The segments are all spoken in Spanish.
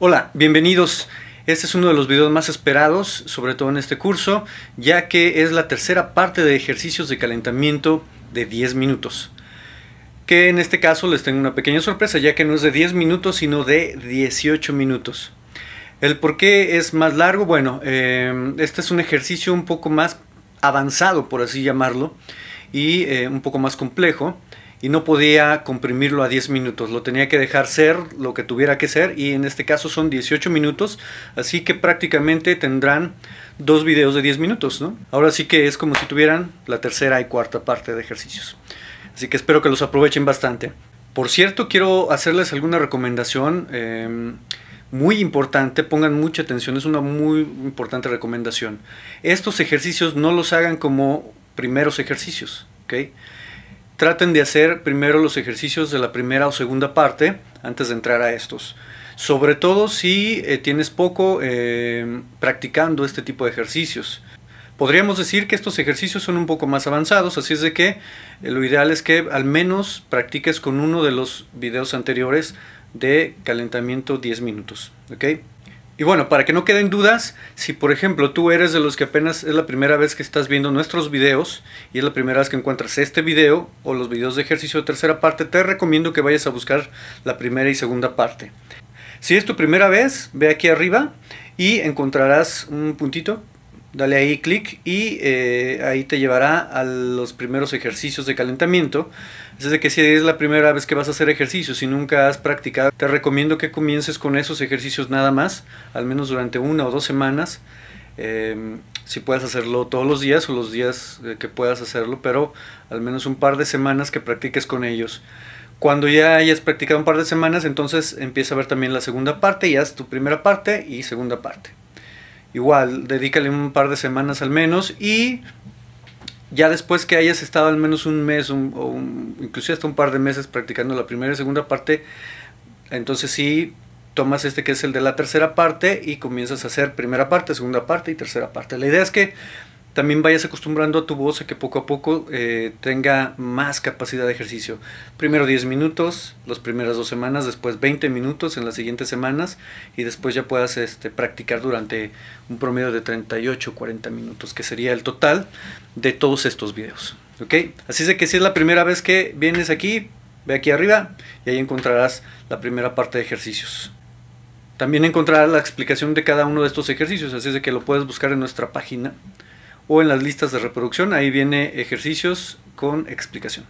Hola, bienvenidos. Este es uno de los videos más esperados, sobre todo en este curso, ya que es la tercera parte de ejercicios de calentamiento de 10 minutos. Que en este caso les tengo una pequeña sorpresa, ya que no es de 10 minutos, sino de 18 minutos. El por qué es más largo, bueno, em, este es un ejercicio un poco más avanzado, por así llamarlo, y eh, un poco más complejo y no podía comprimirlo a 10 minutos, lo tenía que dejar ser lo que tuviera que ser y en este caso son 18 minutos, así que prácticamente tendrán dos videos de 10 minutos, ¿no? Ahora sí que es como si tuvieran la tercera y cuarta parte de ejercicios. Así que espero que los aprovechen bastante. Por cierto, quiero hacerles alguna recomendación em, muy importante, pongan mucha atención, es una muy importante recomendación. Estos ejercicios no los hagan como primeros ejercicios, ¿ok? traten de hacer primero los ejercicios de la primera o segunda parte antes de entrar a estos. Sobre todo si eh, tienes poco eh, practicando este tipo de ejercicios. Podríamos decir que estos ejercicios son un poco más avanzados, así es de que eh, lo ideal es que al menos practiques con uno de los videos anteriores de calentamiento 10 minutos. Y bueno, para que no queden dudas, si por ejemplo tú eres de los que apenas es la primera vez que estás viendo nuestros videos y es la primera vez que encuentras este video o los videos de ejercicio de tercera parte, te recomiendo que vayas a buscar la primera y segunda parte. Si es tu primera vez, ve aquí arriba y encontrarás un puntito Dale ahí clic y eh, ahí te llevará a los primeros ejercicios de calentamiento. Es de que si es la primera vez que vas a hacer ejercicios y nunca has practicado, te recomiendo que comiences con esos ejercicios nada más, al menos durante una o dos semanas. Em, si puedes hacerlo todos los días o los días eh, que puedas hacerlo, pero al menos un par de semanas que practiques con ellos. Cuando ya hayas practicado un par de semanas, entonces empieza a ver también la segunda parte y haz tu primera parte y segunda parte igual, dedícale un par de semanas al menos y ya después que hayas estado al menos un mes o un, hasta un par de meses practicando la primera y segunda parte, entonces sí tomas este que es el de la tercera parte y comienzas a hacer primera parte, segunda parte y tercera parte. La idea es que también vayas acostumbrando a tu voz a que poco a poco eh, tenga más capacidad de ejercicio. Primero 10 minutos, las primeras dos semanas, después 20 minutos en las siguientes semanas y después ya puedas este, practicar durante un promedio de 38 40 minutos, que sería el total de todos estos videos. ¿ok? Así es que si es la primera vez que vienes aquí, ve aquí arriba y ahí encontrarás la primera parte de ejercicios. También encontrarás la explicación de cada uno de estos ejercicios, así es de que lo puedes buscar en nuestra página o en las listas de reproducción. Ahí viene ejercicios con explicación.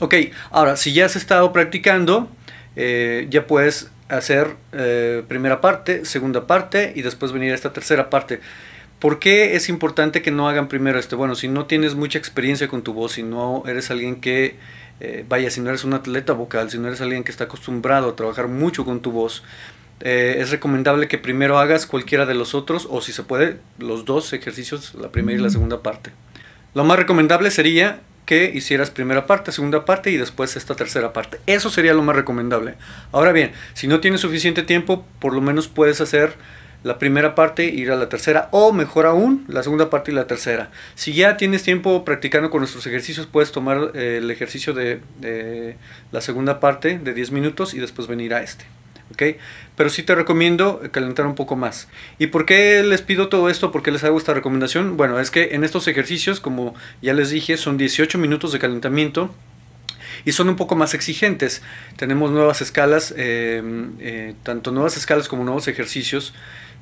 Ok, ahora si ya has estado practicando, eh, ya puedes hacer eh, primera parte, segunda parte y después venir a esta tercera parte. ¿Por qué es importante que no hagan primero esto? Bueno, si no tienes mucha experiencia con tu voz, si no eres alguien que, eh, vaya, si no eres un atleta vocal, si no eres alguien que está acostumbrado a trabajar mucho con tu voz, eh, es recomendable que primero hagas cualquiera de los otros o si se puede los dos ejercicios, la primera y la segunda parte. Lo más recomendable sería que hicieras primera parte, segunda parte y después esta tercera parte. Eso sería lo más recomendable. Ahora bien, si no tienes suficiente tiempo, por lo menos puedes hacer la primera parte, ir a la tercera o mejor aún, la segunda parte y la tercera. Si ya tienes tiempo practicando con nuestros ejercicios, puedes tomar eh, el ejercicio de, de la segunda parte de 10 minutos y después venir a este. Pero sí te recomiendo calentar un poco más. ¿Y por qué les pido todo esto? ¿Por qué les hago esta recomendación? Bueno, es que en estos ejercicios, como ya les dije, son 18 minutos de calentamiento y son un poco más exigentes. Tenemos nuevas escalas, eh, eh, tanto nuevas escalas como nuevos ejercicios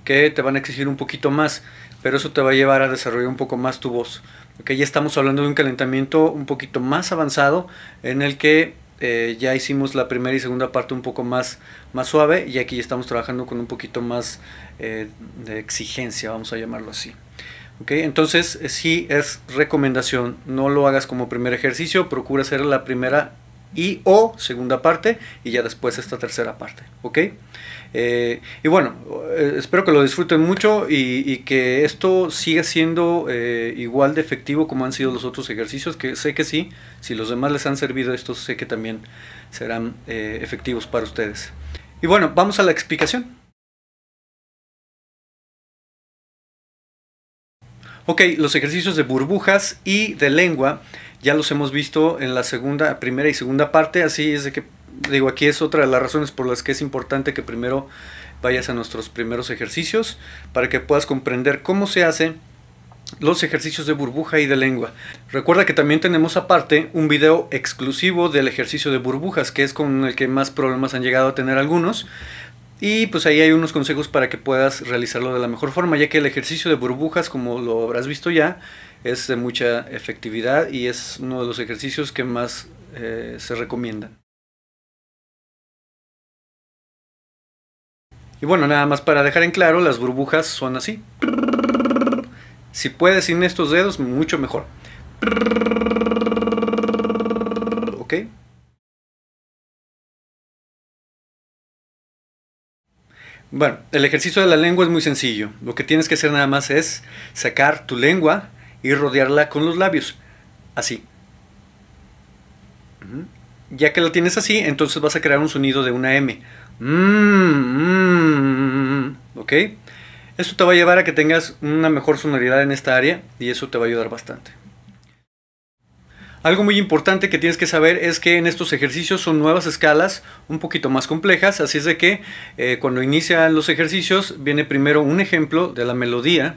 que te van a exigir un poquito más, pero eso te va a llevar a desarrollar un poco más tu voz. ya estamos hablando de un calentamiento un poquito más avanzado en el que eh, ya hicimos la primera y segunda parte un poco más, más suave y aquí estamos trabajando con un poquito más eh, de exigencia, vamos a llamarlo así. Okay, entonces, eh, sí es recomendación, no lo hagas como primer ejercicio, procura hacer la primera y o segunda parte y ya después esta tercera parte, ¿ok? Eh, y bueno, eh, espero que lo disfruten mucho y, que esto siga siendo eh, igual de efectivo como han sido los otros ejercicios, que sé que sí, si los demás les han servido estos, sé que también serán efectivos para ustedes. Y bueno, vamos a la explicación. Ok, los ejercicios de burbujas y de lengua ya los hemos visto en la segunda, primera y segunda parte, así es de que, digo, aquí es otra de las razones por las que es importante que primero vayas a nuestros primeros ejercicios para que puedas comprender cómo se hacen los ejercicios de burbuja y de lengua. Recuerda que también tenemos aparte un video exclusivo del ejercicio de burbujas, que es con el que más problemas han llegado a tener algunos. Y pues ahí hay unos consejos para que puedas realizarlo de la mejor forma, ya que el ejercicio de burbujas, como lo habrás visto ya, es de mucha efectividad y es uno de los ejercicios que más eh, se recomiendan. Y bueno, nada más para dejar en claro, las burbujas son así. Si puedes sin estos dedos, mucho mejor. okay Bueno, el ejercicio de la lengua es muy sencillo. Lo que tienes que hacer nada más es sacar tu lengua y rodearla con los labios. Así. Ya que la tienes así, entonces vas a crear un sonido de una M. Mm, mm, ¿Ok? Esto te va a llevar a que tengas una mejor sonoridad en esta área y eso te va a ayudar bastante. Algo muy importante que tienes que saber es que en estos ejercicios son nuevas escalas un poquito más complejas, así es de que eh, cuando inician los ejercicios viene primero un ejemplo de la melodía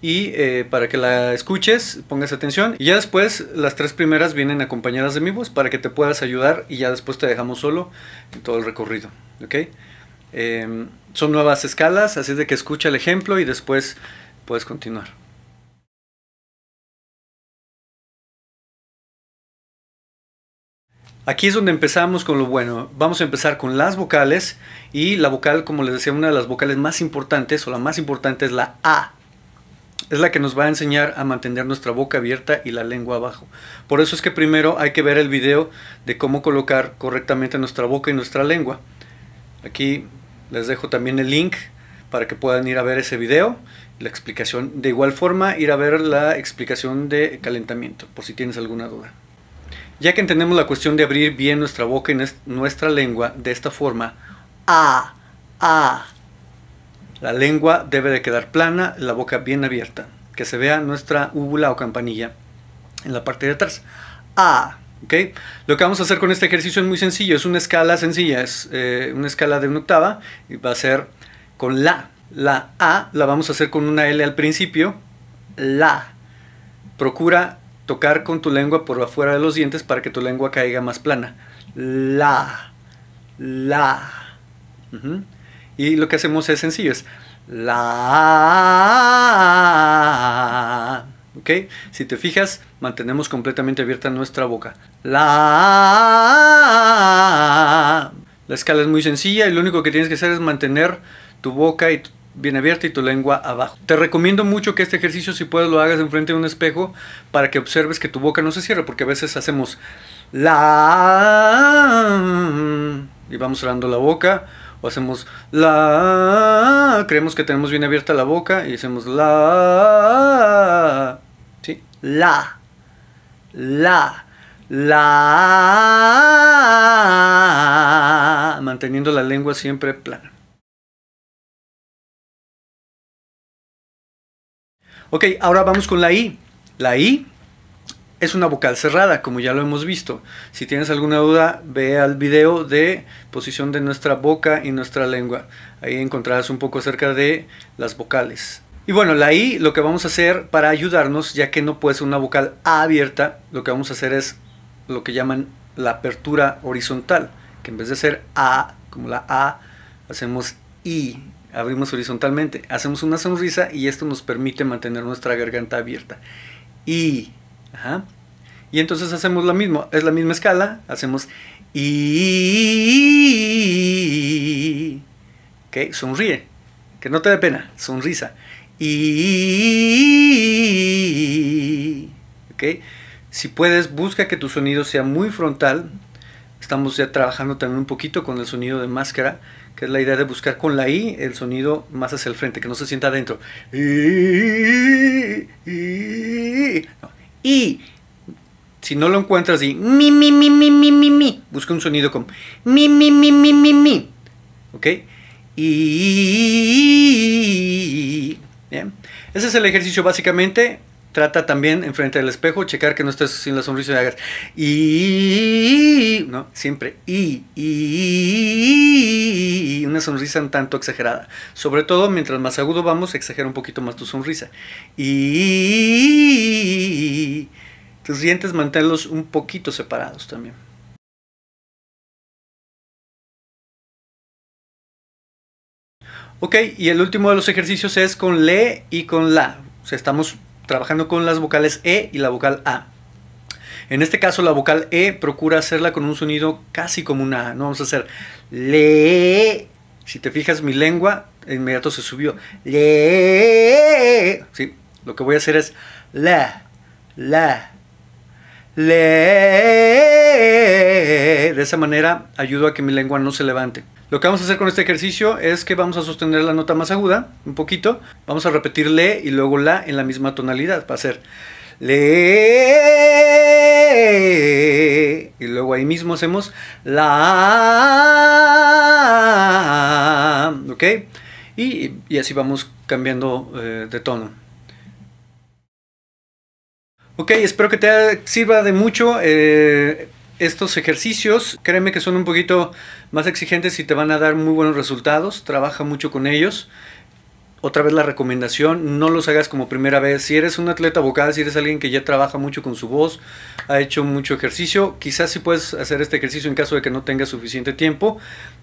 y eh, para que la escuches, pongas atención. Y ya después las tres primeras vienen acompañadas de mi voz para que te puedas ayudar y ya después te dejamos solo en todo el recorrido. Em, son nuevas escalas, así es de que escucha el ejemplo y después puedes continuar. Aquí es donde empezamos con lo bueno. Vamos a empezar con las vocales y la vocal, como les decía, una de las vocales más importantes o la más importante es la A es la que nos va a enseñar a mantener nuestra boca abierta y la lengua abajo. Por eso es que primero hay que ver el video de cómo colocar correctamente nuestra boca y nuestra lengua. Aquí les dejo también el link para que puedan ir a ver ese video, la explicación. De igual forma, ir a ver la explicación de calentamiento, por si tienes alguna duda. Ya que entendemos la cuestión de abrir bien nuestra boca y nuestra lengua de esta forma, ah, ah, la lengua debe de quedar plana, la boca bien abierta, que se vea nuestra úvula o campanilla en la parte de atrás. A. Ah, ¿ok? Lo que vamos a hacer con este ejercicio es muy sencillo, es una escala sencilla, es eh, una escala de una octava y va a ser con la. La A la vamos a hacer con una L al principio. La. Procura tocar con tu lengua por afuera de los dientes para que tu lengua caiga más plana. La. La. Y lo que hacemos es sencillo, es la... ¿Ok? Si te fijas, mantenemos completamente abierta nuestra boca. La... La escala es muy sencilla y lo único que tienes que hacer es mantener tu boca bien abierta y tu lengua abajo. Te recomiendo mucho que este ejercicio, si puedes, lo hagas enfrente de un espejo para que observes que tu boca no se cierra, porque a veces hacemos la y vamos cerrando la boca o hacemos la, creemos que tenemos bien abierta la boca y hacemos la, ¿sí? La, la, la, manteniendo la lengua siempre plana. Ok, ahora vamos con la I. La I es una vocal cerrada, como ya lo hemos visto. Si tienes alguna duda, ve al video de posición de nuestra boca y nuestra lengua. Ahí encontrarás un poco acerca de las vocales. Y bueno, la I lo que vamos a hacer para ayudarnos, ya que no puede ser una vocal A abierta, lo que vamos a hacer es lo que llaman la apertura horizontal, que en vez de ser A, como la A, hacemos I, abrimos horizontalmente, hacemos una sonrisa y esto nos permite mantener nuestra garganta abierta. I, y entonces hacemos lo mismo, es la misma escala, hacemos y sonríe, que no te dé pena, sonrisa. Y Si puedes, busca que tu sonido sea muy frontal. Estamos ya trabajando también un poquito con el sonido de máscara, que es la idea de buscar con la I el sonido más hacia el frente, que no se sienta adentro. Y si no lo encuentras y mi, mi, mi, mi, mi, mi, mi, busca un sonido con mi, mi, mi, mi, mi, mi. ¿Ok? Y... Ese es el ejercicio básicamente trata también enfrente del espejo, checar que no estés sin la sonrisa y hagas y no, siempre y, y, una sonrisa un tanto exagerada. Sobre todo mientras más agudo vamos, exagera un poquito más tu sonrisa. Y tus dientes manténlos un poquito separados también. Ok, y el último de los ejercicios es con le y con la. O sea, estamos trabajando con las vocales E y la vocal A. En este caso la vocal E procura hacerla con un sonido casi como una A. No vamos a hacer le. Si te fijas mi lengua, de inmediato se subió. Le. Sí, lo que voy a hacer es la, la, le de esa manera ayudo a que mi lengua no se levante. Lo que vamos a hacer con este ejercicio es que vamos a sostener la nota más aguda un poquito. Vamos a repetir le y luego la en la misma tonalidad. Va a ser le. Y luego ahí mismo hacemos la. ¿Ok? Y, así vamos cambiando eh, de tono. Ok, espero que te sirva de mucho. Eh, estos ejercicios, créeme que son un poquito más exigentes y te van a dar muy buenos resultados. Trabaja mucho con ellos. Otra vez la recomendación, no los hagas como primera vez. Si eres un atleta vocal, si eres alguien que ya trabaja mucho con su voz, ha hecho mucho ejercicio, quizás si puedes hacer este ejercicio en caso de que no tengas suficiente tiempo,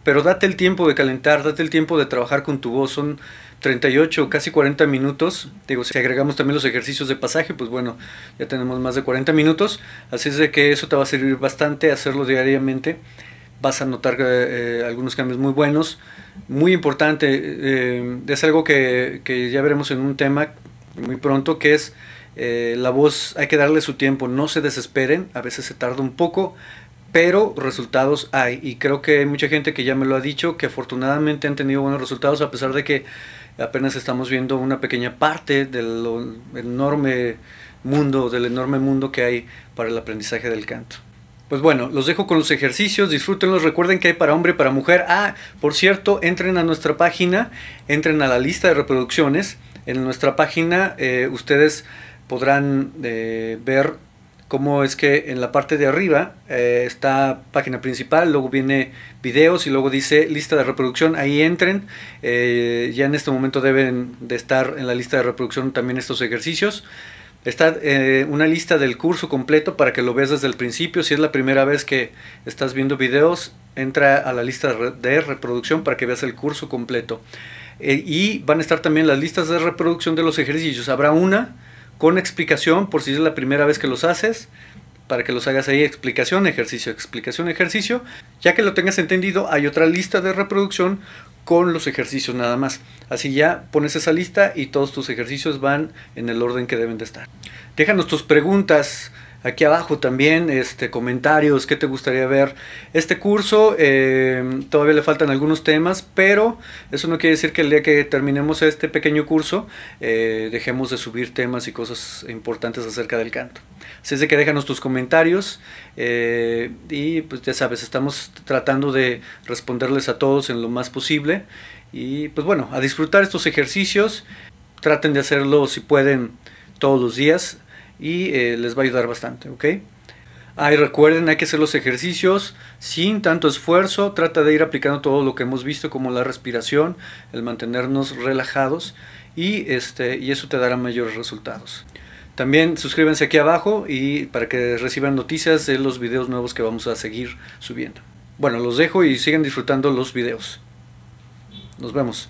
pero date el tiempo de calentar, date el tiempo de trabajar con tu voz. Son 38, casi 40 minutos. Digo, si agregamos también los ejercicios de pasaje, pues bueno, ya tenemos más de 40 minutos. Así es de que eso te va a servir bastante hacerlo diariamente. Vas a notar eh, eh, algunos cambios muy buenos. Muy importante, eh, es algo que, ya veremos en un tema muy pronto, que es la voz, hay que darle su tiempo, no se desesperen, a veces se tarda un poco, pero resultados hay. Y creo que hay mucha gente que ya me lo ha dicho, que afortunadamente han tenido buenos resultados, a pesar de que apenas estamos viendo una pequeña parte del enorme mundo, del enorme mundo que hay para el aprendizaje del canto. Pues bueno, los dejo con los ejercicios, disfrútenlos, recuerden que hay para hombre y para mujer. Ah, por cierto, entren a nuestra página, entren a la lista de reproducciones. En nuestra página eh, ustedes podrán eh, ver cómo es que en la parte de arriba eh, está página principal, luego viene videos y luego dice lista de reproducción, ahí entren, eh, ya en este momento deben de estar en la lista de reproducción también estos ejercicios. Está eh, una lista del curso completo para que lo veas desde el principio. Si es la primera vez que estás viendo videos, entra a la lista de reproducción para que veas el curso completo. y van a estar también las listas de reproducción de los ejercicios. Habrá una con explicación, por si es la primera vez que los haces, para que los hagas ahí explicación, ejercicio, explicación, ejercicio. Ya que lo tengas entendido, hay otra lista de reproducción con los ejercicios nada más. Así ya pones esa lista y todos tus ejercicios van en el orden que deben de estar. Déjanos tus preguntas, Aquí abajo también este, comentarios, qué te gustaría ver. Este curso eh, todavía le faltan algunos temas, pero eso no quiere decir que el día que terminemos este pequeño curso eh, dejemos de subir temas y cosas importantes acerca del canto. Así es de que déjanos tus comentarios eh, y pues ya sabes, estamos tratando de responderles a todos en lo más posible. Y pues bueno, a disfrutar estos ejercicios, traten de hacerlo si pueden todos los días y eh, les va a ayudar bastante, ¿ok? Ah, recuerden, hay que hacer los ejercicios sin tanto esfuerzo. Trata de ir aplicando todo lo que hemos visto, como la respiración, el mantenernos relajados y, este, y eso te dará mayores resultados. También suscríbanse aquí abajo y para que reciban noticias de los videos nuevos que vamos a seguir subiendo. Bueno, los dejo y sigan disfrutando los videos. Nos vemos.